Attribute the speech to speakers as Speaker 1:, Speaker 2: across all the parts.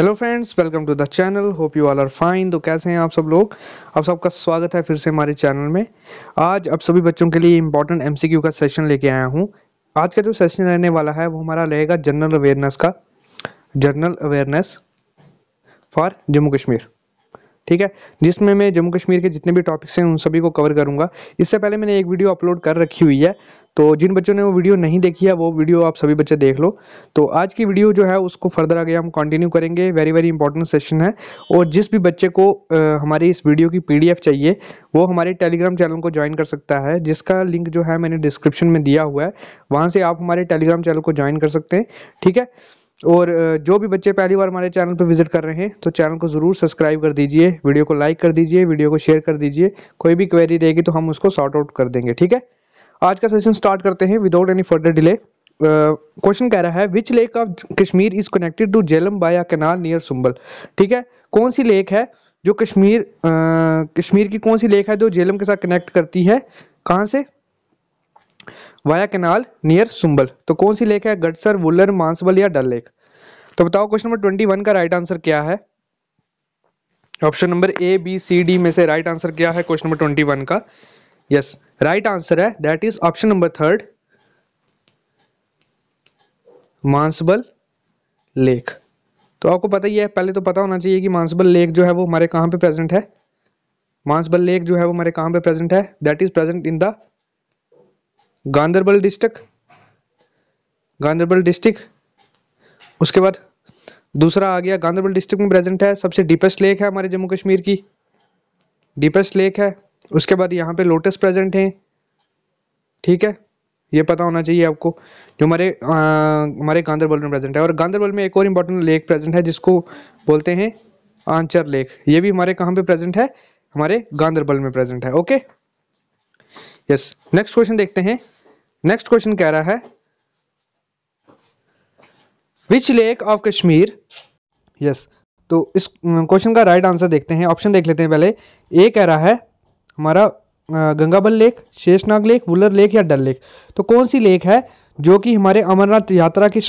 Speaker 1: Hello friends welcome to the channel hope you all are fine तो कैसे हैं आप सब लोग आप सबका स्वागत है फिर से हमारे चैनल में आज आप सभी बच्चों के लिए इम्पोर्टेंट एमसीक्यू का सेशन लेके आया हूं आज का जो सेशन रहने वाला है वो हमारा रहेगा जनरल अवेयरनेस का general awareness for Jammu Kashmir ठीक है जिसमें मैं जम्मू कश्मीर के जितने भी टॉपिक्स हैं उन सभी को कवर करूंगा इससे पहले मैंने एक वीडियो अपलोड कर रखी हुई है तो जिन बच्चों ने वो वीडियो नहीं देखी है वो वीडियो आप सभी बच्चे देख लो तो आज की वीडियो जो है उसको फर्दर आगे हम कंटिन्यू करेंगे वेरी वेरी इंपॉर्टेंट सेशन है और जिस भी बच्चे को आ, हमारी इस वीडियो की पीडीएफ चाहिए वो हमारे टेलीग्राम चैनल को ज्वाइन कर सकता है जिसका लिंक जो है मैंने डिस्क्रिप्शन में दिया हुआ है वहाँ से आप हमारे टेलीग्राम चैनल को ज्वाइन कर सकते हैं ठीक है और जो भी बच्चे पहली बार हमारे चैनल पर विजिट कर रहे हैं तो चैनल को ज़रूर सब्सक्राइब कर दीजिए वीडियो को लाइक कर दीजिए वीडियो को शेयर कर दीजिए कोई भी क्वेरी रहेगी तो हम उसको सॉर्ट आउट कर देंगे ठीक है आज का सेशन स्टार्ट करते हैं without any further delay question कह रहा है which lake of Kashmir is connected to Jhelum by a canal near Sumbal ठीक है कौन सी लेक है जो कश्मीर कश्मीर की कौन सी लेक है जो जेलम के साथ कनेक्ट करती है कहाँ से वाया कैनाल नियर सुंबल तो कौन सी लेक है गटसर वुलर मानसबल या डल लेक तो बताओ क्वेश्चन नंबर ट्वेंटी वन का राइट आंसर क्या है option number A B C D में से राइट आंसर क्या है क्वेश्चन नंबर ट्वेंटी वन का यस राइट आंसर है that is option number third Manasbal lake तो आपको पता ही है पहले तो पता होना चाहिए कि मानसबल लेक जो है वो हमारे कहाँ पे प्रेजेंट है मांसबल लेक जो है वो हमारे कहाँ पे प्रेजेंट है that is present in the Ganderbal district Ganderbal district उसके बाद दूसरा आ गया गांधरबल डिस्ट्रिक्ट में प्रेजेंट है सबसे डीपेस्ट लेक है हमारे जम्मू कश्मीर की डीपेस्ट लेक है उसके बाद यहाँ पे लोटस प्रेजेंट हैं ठीक है ये पता होना चाहिए आपको जो हमारे हमारे गांधरबल में प्रेजेंट है और गांधरबल में एक और इम्पोर्टेंट लेक प्रेजेंट है जिसको बोलते हैं आंचर लेक ये भी हमारे कहाँ पे प्रेजेंट है हमारे गांधरबल में प्रेजेंट है ओके यस नेक्स्ट क्वेश्चन देखते हैं नेक्स्ट क्वेश्चन कह रहा है which lake of Kashmir yes तो इस क्वेश्चन का राइट आंसर देखते हैं ऑप्शन देख लेते हैं पहले ए कह रहा है हमारा Gangabal lake Sheshnag lake Wular lake या डल लेक तो कौन सी लेक है जो कि हमारे अमरनाथ यात्रा की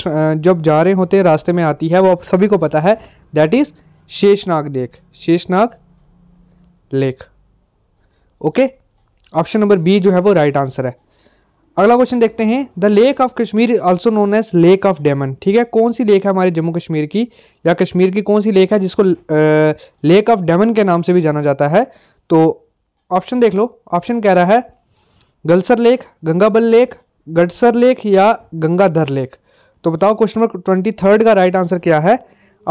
Speaker 1: जब जा रहे होते हैं रास्ते में आती है वो आप सभी को पता है that is Sheshnag lake Sheshnag lake okay option number B जो है वो राइट आंसर है अगला क्वेश्चन देखते हैं the lake of Kashmir also known as lake of demon ठीक है कौन सी लेक है हमारे जम्मू कश्मीर की या कश्मीर की कौन सी लेक है जिसको लेक ऑफ डेमन के नाम से भी जाना जाता है तो ऑप्शन देख लो ऑप्शन कह रहा है Galsar lake Gangabal lake Gadsar lake या गंगाधर लेक तो बताओ क्वेश्चन नंबर ट्वेंटी थर्ड का राइट आंसर क्या है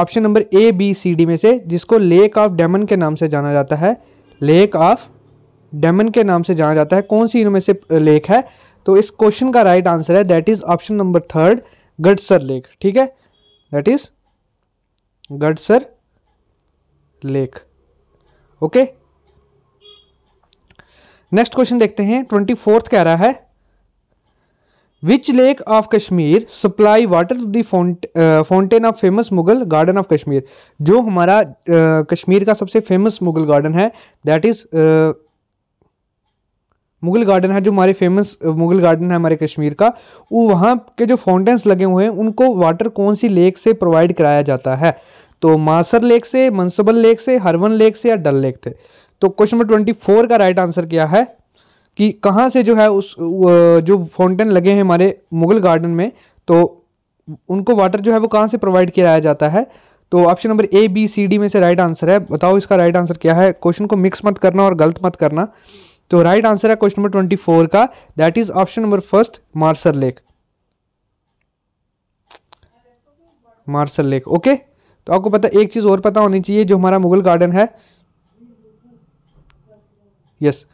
Speaker 1: option number A B C D में से जिसको लेक ऑफ डेमन के नाम से जाना जाता है लेक ऑफ डेमन के नाम से जाना जाता है कौन सी इनमें से लेक है तो इस क्वेश्चन का राइट आंसर है that is option number third Gadsar lake ठीक है that is Gadsar lake okay next question देखते हैं ट्वेंटी फोर्थ कह रहा है which lake of Kashmir supply water to the fountain of famous Mughal garden of Kashmir जो हमारा uh, कश्मीर का सबसे फेमस मुगल गार्डन है दैट इज मुगल गार्डन है जो हमारे फेमस मुगल गार्डन है हमारे कश्मीर का वो वहाँ के जो फाउंटेन्स लगे हुए हैं उनको वाटर कौन सी लेक से प्रोवाइड कराया जाता है तो मासर लेक से मनसबल लेक से हरवन लेक से या डल लेक थे तो क्वेश्चन नंबर ट्वेंटी फोर का राइट आंसर क्या है कि कहाँ से जो है उस जो फाउंटेन लगे हैं हमारे मुगल गार्डन में तो उनको वाटर जो है वो कहाँ से प्रोवाइड कराया जाता है तो option number A B C D में से राइट आंसर है बताओ इसका राइट आंसर क्या है क्वेश्चन को मिक्स मत करना और गलत मत करना तो राइट आंसर है क्वेश्चन नंबर ट्वेंटी फोर का that is option number first Marsar lake Marsal lake okay तो आपको पता एक चीज़ और पता होनी चाहिए जो हमारा मुगल गार्डन है यस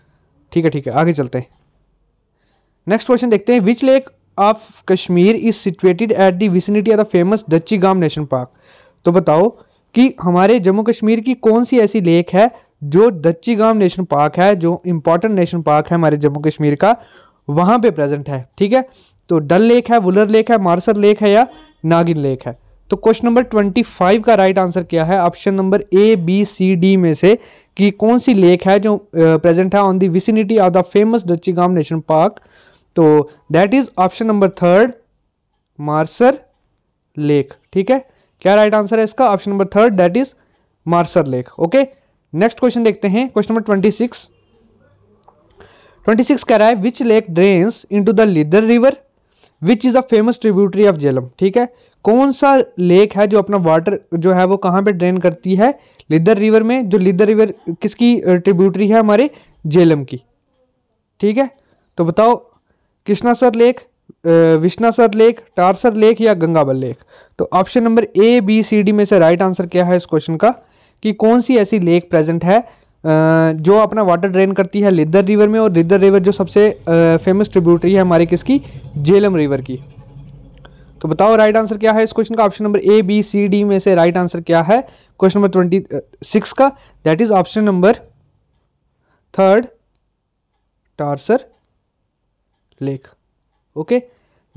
Speaker 1: ठीक है ठीक है आगे चलते हैं नेक्स्ट क्वेश्चन देखते हैं which lake of Kashmir is situated at the vicinity of the famous Dachigam national park तो बताओ कि हमारे जम्मू कश्मीर की कौन सी ऐसी लेक है जो दच्ची गांव नेशनल पार्क है जो इंपॉर्टेंट नेशनल पार्क है हमारे जम्मू कश्मीर का वहाँ पे प्रेजेंट है ठीक है तो डल लेक है वुलर लेक है मार्सर लेक है या नागिन लेक है तो क्वेश्चन नंबर ट्वेंटी फाइव का राइट आंसर क्या है option number A B C D में से कि कौन सी लेक है जो प्रेजेंट है on the vicinity of the famous Dachigam national park तो that is option number third Marsar lake ठीक है क्या राइट आंसर है इसका option number third that is Marsar lake okay next question देखते हैं question number twenty six twenty six कह रहा है which lake drains to the Lidder river which is the famous tributary of Jhelum ठीक है कौन सा लेक है जो अपना वाटर जो है वो कहाँ पे ड्रेन करती है लिदर रिवर में जो लिदर रिवर किसकी ट्रिब्यूटरी है हमारे जेलम की ठीक है तो बताओ Krishnasar lake Vishansar lake Tarsar lake या गंगाबल लेक तो option number A B C D में से राइट आंसर क्या है इस क्वेश्चन का कि कौन सी ऐसी लेक प्रेजेंट है जो अपना वाटर ड्रेन करती है लिदर रिवर में और लिदर रिवर जो सबसे फेमस ट्रिब्यूटरी है हमारे किसकी जेलम रिवर की तो बताओ राइट आंसर क्या है इस क्वेश्चन का option number A B C D में से राइट आंसर क्या है क्वेश्चन नंबर ट्वेंटी सिक्स का that is option number third Tarsar lake okay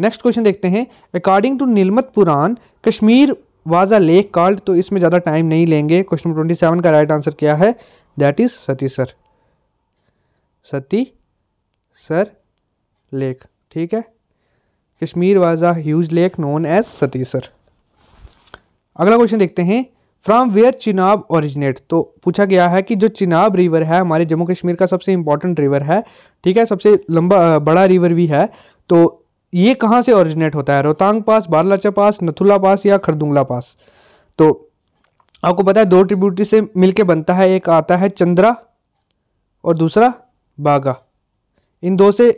Speaker 1: next question देखते हैं according to Nilmat Puran Kashmir was a lake called तो इसमें ज़्यादा टाइम नहीं लेंगे क्वेश्चन नंबर ट्वेंटी सेवन का राइट आंसर क्या है that is Satisar Satisar lake ठीक है Kashmir was a huge lake known as Satisar अगला क्वेश्चन देखते हैं फ्रॉम वेयर चिनाब ओरिजिनेट तो पूछा गया है कि जो चिनाब रिवर है हमारे जम्मू कश्मीर का सबसे इंपॉर्टेंट रिवर है ठीक है सबसे लंबा बड़ा रिवर भी है तो ये कहाँ से ओरिजिनेट होता है रोहतांग पास बारलाचा पास नथुला पास या खरदुंगला पास तो आपको पता है दो ट्रिब्यूटरी से मिलके बनता है एक आता है चंद्रा और दूसरा बागा इन दो से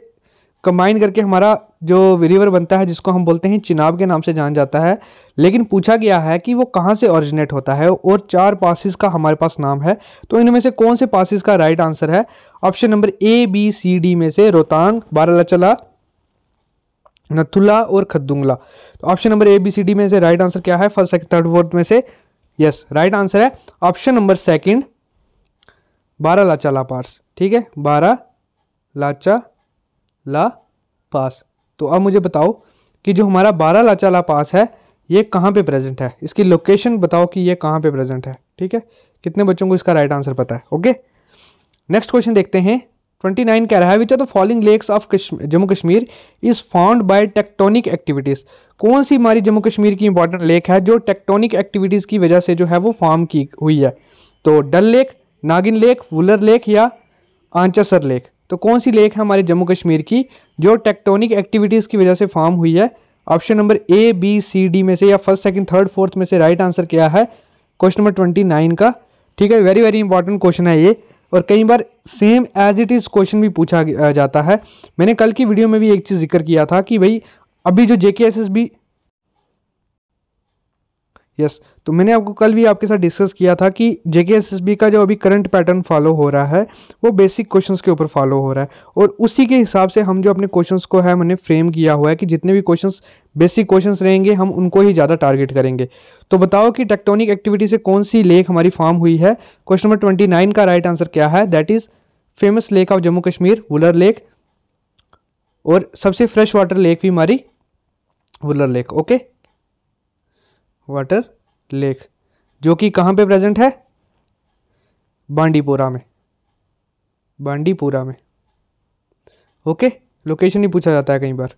Speaker 1: कंबाइन करके हमारा जो रिवर बनता है जिसको हम बोलते हैं चिनाब के नाम से जान जाता है लेकिन पूछा गया है कि वो कहाँ से ओरिजिनेट होता है और चार पासिस का हमारे पास नाम है तो इनमें से कौन से पासिस का राइट आंसर है option number A B C D में से रोहतांग बारालाचला नथुला और खद्दुंगला तो option number A B C D में से राइट आंसर क्या है फर्स्ट सेकंड थर्ड फोर्थ में से यस राइट आंसर है option number second Bara Lacha ला पास ठीक है बारह लाचा ला पास तो अब मुझे बताओ कि जो हमारा बारह लाचा ला पास है ये कहाँ पे प्रेजेंट है इसकी लोकेशन बताओ कि ये कहाँ पे प्रेजेंट है ठीक है कितने बच्चों को इसका राइट आंसर पता है ओके नेक्स्ट क्वेश्चन देखते हैं ट्वेंटी नाइन कह रहा है which are the following lakes of Jammu Kashmir is found by tectonic activities कौन सी हमारी जम्मू कश्मीर की इंपॉर्टेंट लेक है जो टेक्टोनिक एक्टिविटीज़ की वजह से जो है वो फॉर्म की हुई है तो Dal lake Nagin lake Wular lake या आंचसर लेक तो कौन सी लेक है हमारे जम्मू कश्मीर की जो टेक्टोनिक एक्टिविटीज़ की वजह से फॉर्म हुई है option number A B C D में से या फर्स्ट सेकंड थर्ड फोर्थ में से राइट right आंसर क्या है क्वेश्चन नंबर ट्वेंटी नाइन का ठीक है वेरी वेरी इंपॉर्टेंट क्वेश्चन है ये और कई बार same as it is question भी पूछा जाता है मैंने कल की वीडियो में भी एक चीज़ जिक्र किया था कि भाई अभी जो जे के एस एस बी यस तो मैंने आपको कल भी आपके साथ डिस्कस किया था कि जे के एस एस बी का जो अभी करंट पैटर्न फॉलो हो रहा है वो बेसिक क्वेश्चंस के ऊपर फॉलो हो रहा है और उसी के हिसाब से हम जो अपने क्वेश्चंस को है मैंने फ्रेम किया हुआ है कि जितने भी क्वेश्चंस बेसिक क्वेश्चंस रहेंगे हम उनको ही ज़्यादा टारगेट करेंगे तो बताओ कि टेक्टोनिक एक्टिविटी से कौन सी लेक हमारी फॉर्म हुई है क्वेश्चन नंबर ट्वेंटी नाइन का राइट आंसर क्या है that is famous lake of Jammu Kashmir Wular lake और सबसे फ्रेश वाटर लेक भी हमारी Wular lake okay water lake जो कि कहाँ पे प्रेजेंट है बांडीपोरा में बांडीपोरा में ओके लोकेशन ही पूछा जाता है कई बार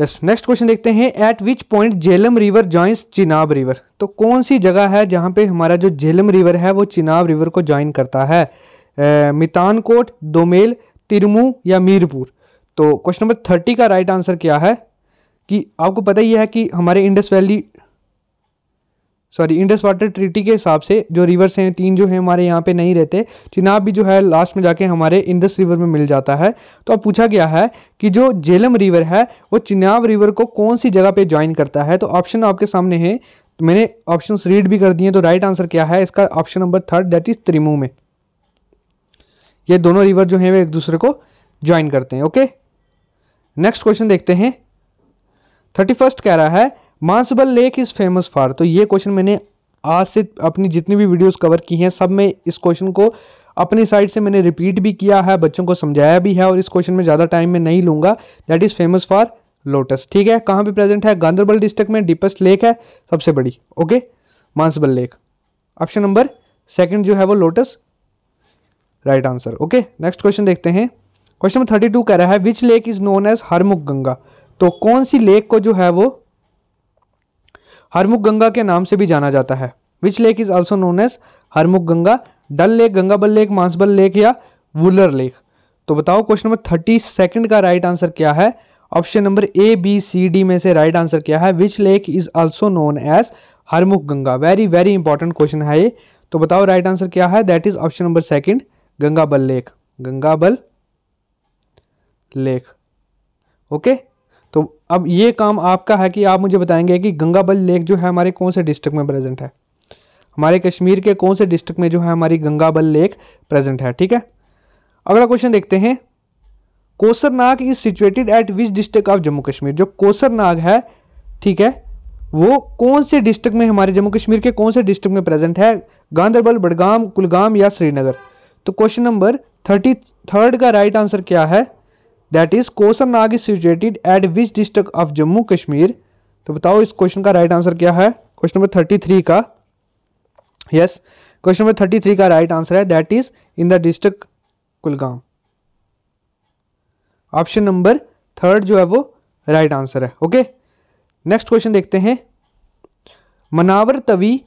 Speaker 1: यस नेक्स्ट क्वेश्चन देखते हैं at which point Jhelum river joins Chenab river तो कौन सी जगह है जहाँ पे हमारा जो झेलम रिवर है वो चिनाब रिवर को ज्वाइन करता है मितानकोट दोमेल तिरमू या मीरपुर तो क्वेश्चन नंबर थर्टी का राइट आंसर क्या है कि आपको पता ही है कि हमारे Indus valley sorry Indus water treaty के हिसाब से जो रिवर्स हैं तीन जो है हमारे यहाँ पे नहीं रहते चिनाब भी जो है लास्ट में जाके हमारे इंडस रिवर में मिल जाता है तो अब पूछा गया है कि जो जेलम रिवर है वो चिनाब रिवर को कौन सी जगह पे ज्वाइन करता है तो ऑप्शन आपके सामने है तो मैंने ऑप्शन रीड भी कर दिए तो राइट आंसर क्या है इसका option number third that is Trimmu में ये दोनों रिवर जो हैं वे एक दूसरे को ज्वाइन करते हैं ओके नेक्स्ट क्वेश्चन देखते हैं थर्टी फर्स्ट कह रहा है Manasbal lake is famous for तो ये क्वेश्चन मैंने आज से अपनी जितनी भी वीडियोस कवर की हैं सब में इस क्वेश्चन को अपनी साइड से मैंने रिपीट भी किया है बच्चों को समझाया भी है और इस क्वेश्चन में ज़्यादा टाइम में नहीं लूँगा that is famous for lotus ठीक है कहाँ पे प्रेजेंट है गांधरबल डिस्ट्रिक्ट में डीपेस्ट लेक है सबसे बड़ी okay Manasbal lake option number second जो है वो lotus right answer okay next question देखते हैं क्वेश्चन नंबर थर्टी टू कह रहा है which lake is known as Harmukh Ganga तो कौन सी लेक को जो है वो हरमुख गंगा के नाम से भी जाना जाता है which lake is also known as Harmukh Ganga Dal lake Gangabal lake Manasbal lake या वुलर लेक तो बताओ क्वेश्चन नंबर थर्टी सेकेंड का राइट आंसर क्या है option number A B C D में से राइट आंसर क्या है which lake is also known as Harmukh Ganga very very important question है ये तो बताओ राइट right आंसर क्या है that is option number second Gangabal lake Gangabal lake okay okay? अब ये काम आपका है कि आप मुझे बताएंगे कि गंगाबल लेक जो है हमारे कौन से डिस्ट्रिक्ट में प्रेजेंट है हमारे कश्मीर के कौन से डिस्ट्रिक्ट में जो है हमारी गंगाबल लेक प्रेजेंट है ठीक है अगला क्वेश्चन देखते हैं Kausarnag is situated at which district of Jammu Kashmir जो कोसरनाग है ठीक है वो कौन से डिस्ट्रिक्ट में हमारे जम्मू कश्मीर के कौन से डिस्ट्रिक्ट में प्रेजेंट है गांधरबल बडगाम कुलगाम या श्रीनगर तो क्वेश्चन नंबर थर्टी थर्ड का राइट आंसर क्या है that is Kausarnag is situated at which district of Jammu Kashmir तो बताओ इस क्वेश्चन का राइट आंसर क्या है क्वेश्चन नंबर थर्टी थ्री का yes question number thirty three का राइट आंसर है that is in the district Kulgam option number third जो है वो राइट आंसर है ओके नेक्स्ट क्वेश्चन देखते हैं Manawar Tawi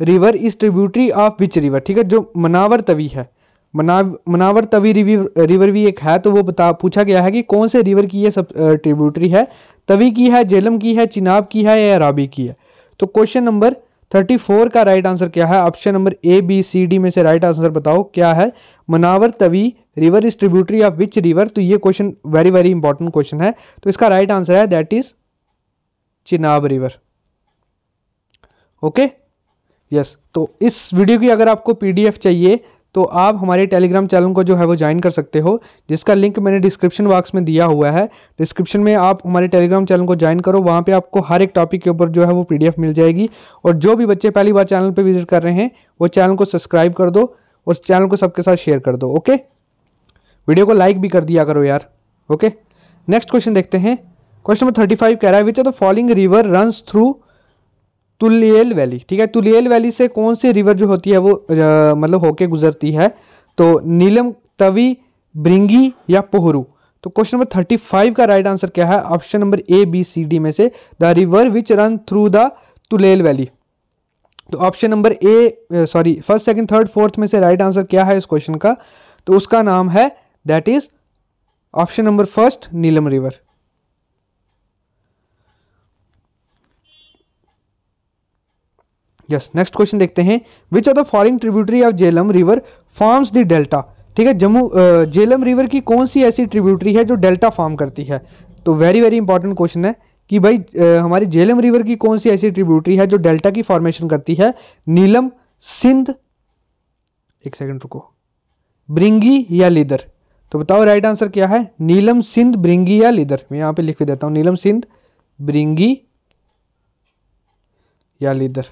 Speaker 1: river is tributary of which river ठीक है जो मनावर तवी है मनावर तवी रिवर रिवर भी एक है तो वो बता पूछा गया है कि कौन से रिवर की ये सब ट्रिब्यूटरी है तवी की है जेलम की है चिनाब की है या अराबी की है तो क्वेश्चन नंबर थर्टी फोर का राइट आंसर क्या है option number A B C D में से राइट आंसर बताओ क्या है Manawar Tawi river is tributary of which river तो ये question very very important question है तो इसका राइट आंसर है that is Chenab river okay yes तो इस वीडियो की अगर आपको पीडीएफ चाहिए तो आप हमारे टेलीग्राम चैनल को जो है वो ज्वाइन कर सकते हो जिसका लिंक मैंने डिस्क्रिप्शन बॉक्स में दिया हुआ है डिस्क्रिप्शन में आप हमारे टेलीग्राम चैनल को ज्वाइन करो वहाँ पे आपको हर एक टॉपिक के ऊपर जो है वो पीडीएफ मिल जाएगी और जो भी बच्चे पहली बार चैनल पर विजिट कर रहे हैं वो चैनल को सब्सक्राइब कर दो और चैनल को सबके साथ शेयर कर दो ओके वीडियो को लाइक भी कर दिया करो यार ओके नेक्स्ट क्वेश्चन देखते हैं क्वेश्चन नंबर थर्टी फाइव कह रहा है which the following river runs through Tulail valley ठीक है तुलियल वैली से कौन से रिवर जो होती है वो आ, मतलब होके गुजरती है तो नीलम तवी ब्रिंगी या पोहरू तो क्वेश्चन नंबर थर्टी फाइव का राइट आंसर क्या है option number A B C D में से the river which run through the Tulail valley तो option number A sorry first second third fourth में से राइट आंसर क्या है इस क्वेश्चन का तो उसका नाम है that is option number first Neelum river yes next question देखते हैं which are the following tributary of Jhelum river forms the delta ठीक है जम्मू जेलम रिवर की कौन सी ऐसी ट्रिब्यूटरी है जो डेल्टा फॉर्म करती है तो वेरी वेरी इंपॉर्टेंट क्वेश्चन है कि भाई हमारी जेलम रिवर की कौन सी ऐसी ट्रिब्यूटरी है जो डेल्टा की फॉर्मेशन करती है नीलम सिंध एक सेकंड रुको ब्रिंगी या लीदर तो बताओ राइट आंसर क्या है नीलम सिंध ब्रिंगी या लीदर मैं यहां पे लिख देता हूं नीलम सिंध ब्रिंगी या Lidder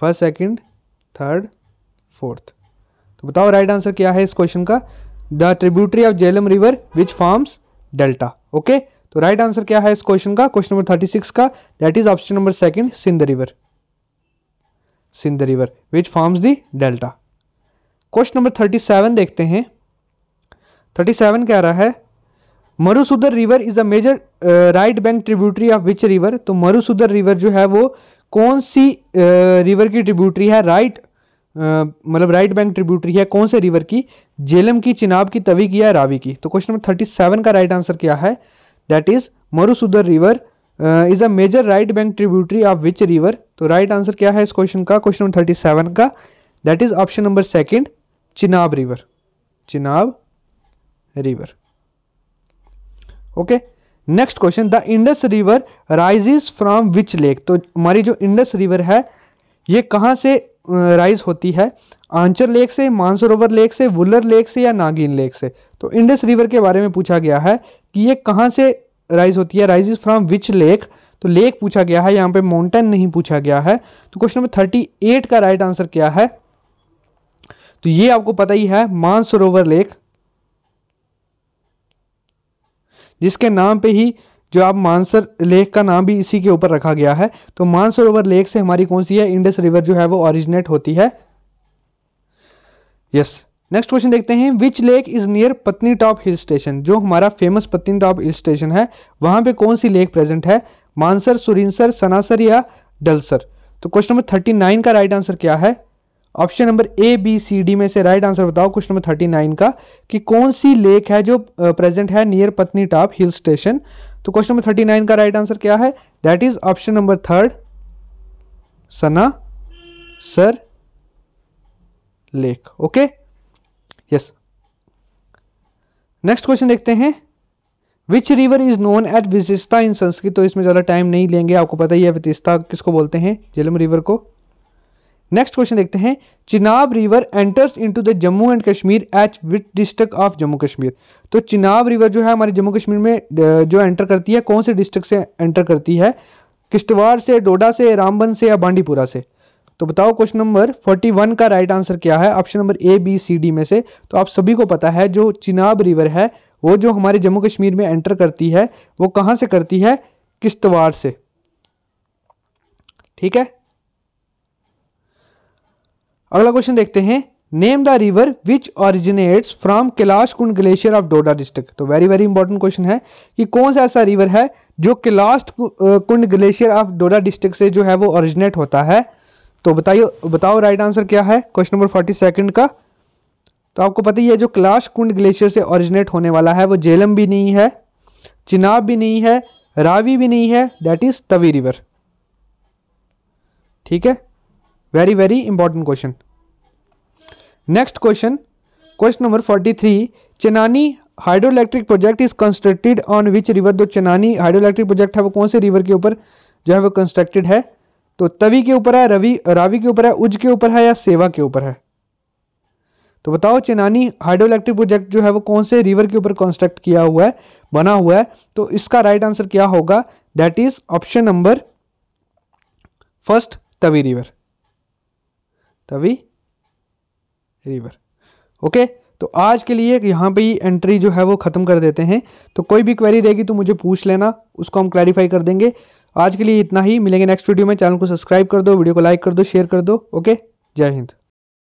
Speaker 1: first second third fourth तो बताओ राइट आंसर क्या है इस क्वेश्चन का the tributary of Jhelum river which forms delta okay तो राइट आंसर क्या है इस क्वेश्चन का क्वेश्चन नंबर थर्टी सिक्स का that is option number second Sindh river Sindh river which forms the delta question number thirty seven देखते हैं thirty seven कह रहा है Marusudar river is a major right bank tributary of which river तो Marusudar river जो है वो कौन सी रिवर की ट्रिब्यूटरी है राइट मतलब राइट बैंक ट्रिब्यूटरी है कौन से रिवर की जेलम की चिनाब की तवी की या रावी की तो क्वेश्चन नंबर थर्टी सेवन का राइट आंसर क्या है that is Marusudar river is a major right bank tributary of which river तो राइट आंसर क्या है इस क्वेश्चन का क्वेश्चन नंबर थर्टी सेवन का that is option number second Chenab river Chenab river okay okay? Next question the Indus river rises from which lake तो हमारी जो Indus river है ये कहाँ से राइज होती है आंचर लेक से मानसरोवर लेक से वुलर लेक से या नागिन लेक से तो इंडस रिवर के बारे में पूछा गया है कि ये कहाँ से राइज होती है राइज फ्रॉम विच लेक तो लेक पूछा गया है यहाँ पे माउंटेन नहीं पूछा गया है तो क्वेश्चन नंबर थर्टी एट का राइट आंसर क्या है तो ये आपको पता ही है मानसरोवर लेक जिसके नाम पे ही जो आप मानसर लेक का नाम भी इसी के ऊपर रखा गया है तो मानसरोवर लेक से हमारी कौन सी है इंडस रिवर जो है वो ऑरिजिनेट होती है यस नेक्स्ट क्वेश्चन देखते हैं which lake is near Patnitop hill station जो हमारा फेमस पत्नी टॉप हिल स्टेशन है वहां पे कौन सी लेक प्रेजेंट है मानसर सुरिंसर सनासर या डलसर तो क्वेश्चन नंबर थर्टी नाइन का राइट आंसर क्या है option number A B C D में से राइट आंसर बताओ क्वेश्चन नंबर थर्टी नाइन का कि कौन सी लेक है जो प्रेजेंट है near Patnitop hill station तो क्वेश्चन नंबर थर्टी नाइन का राइट आंसर क्या है that is option number third Sanasar lake okay yes next question देखते हैं which river is known at Vitasta in Sanskrit तो इसमें ज़्यादा टाइम नहीं लेंगे आपको पता ही है वितिस्ता किसको बोलते हैं जेलम रिवर को नेक्स्ट क्वेश्चन देखते हैं Chenab river enters into the Jammu and Kashmir at which district of Jammu Kashmir तो चिनाब रिवर जो है हमारे जम्मू कश्मीर में जो एंटर करती है कौन से डिस्ट्रिक्ट से एंटर करती है किश्तवाड़ से डोडा से रामबन से या बांडीपुरा से तो बताओ क्वेश्चन नंबर फोर्टी का राइट आंसर क्या है option number A B C D में से तो आप सभी को पता है जो चिनाब रिवर है वो जो हमारे जम्मू कश्मीर में एंटर करती है वो कहाँ से करती है किश्तवाड़ से ठीक है अगला क्वेश्चन देखते हैं name the river which originates from Kailash Kund glacier of Doda district तो वेरी वेरी इंपॉर्टेंट क्वेश्चन है कि कौन सा ऐसा रिवर है जो Kailash Kund glacier of Doda district से जो है वो ऑरिजिनेट होता है तो बताइए बताओ राइट आंसर क्या है क्वेश्चन नंबर फोर्टी सेकेंड का तो आपको पता ही है जो कैलाश कुंड ग्लेशियर से ऑरिजिनेट होने वाला है वो जेलम भी नहीं है चिनाब भी नहीं है रावी भी नहीं है दैट इज तवी रिवर ठीक है important question next question question number forty three 43 hydro electric project is constructed on which river दो चेनानी हाइड्रो इलेक्ट्रिक प्रोजेक्ट है वो कौन से रिवर के ऊपर जो है वो कंस्ट्रक्टेड है तो तवी के ऊपर है रवि रावी के ऊपर है उज के ऊपर है या सेवा के ऊपर है तो बताओ चेनानी हाइड्रो इलेक्ट्रिक प्रोजेक्ट जो है वो कौन से रिवर के ऊपर कंस्ट्रक्ट किया हुआ है बना हुआ है तो इसका राइट आंसर क्या होगा that is option number first Tawi river Tawi river okay तो आज के लिए यहाँ पे ही एंट्री जो है वो ख़त्म कर देते हैं तो कोई भी क्वेरी रहेगी तो मुझे पूछ लेना उसको हम क्लैरिफाई कर देंगे आज के लिए इतना ही मिलेंगे नेक्स्ट वीडियो में चैनल को सब्सक्राइब कर दो वीडियो को लाइक कर दो शेयर कर दो ओके जय हिंद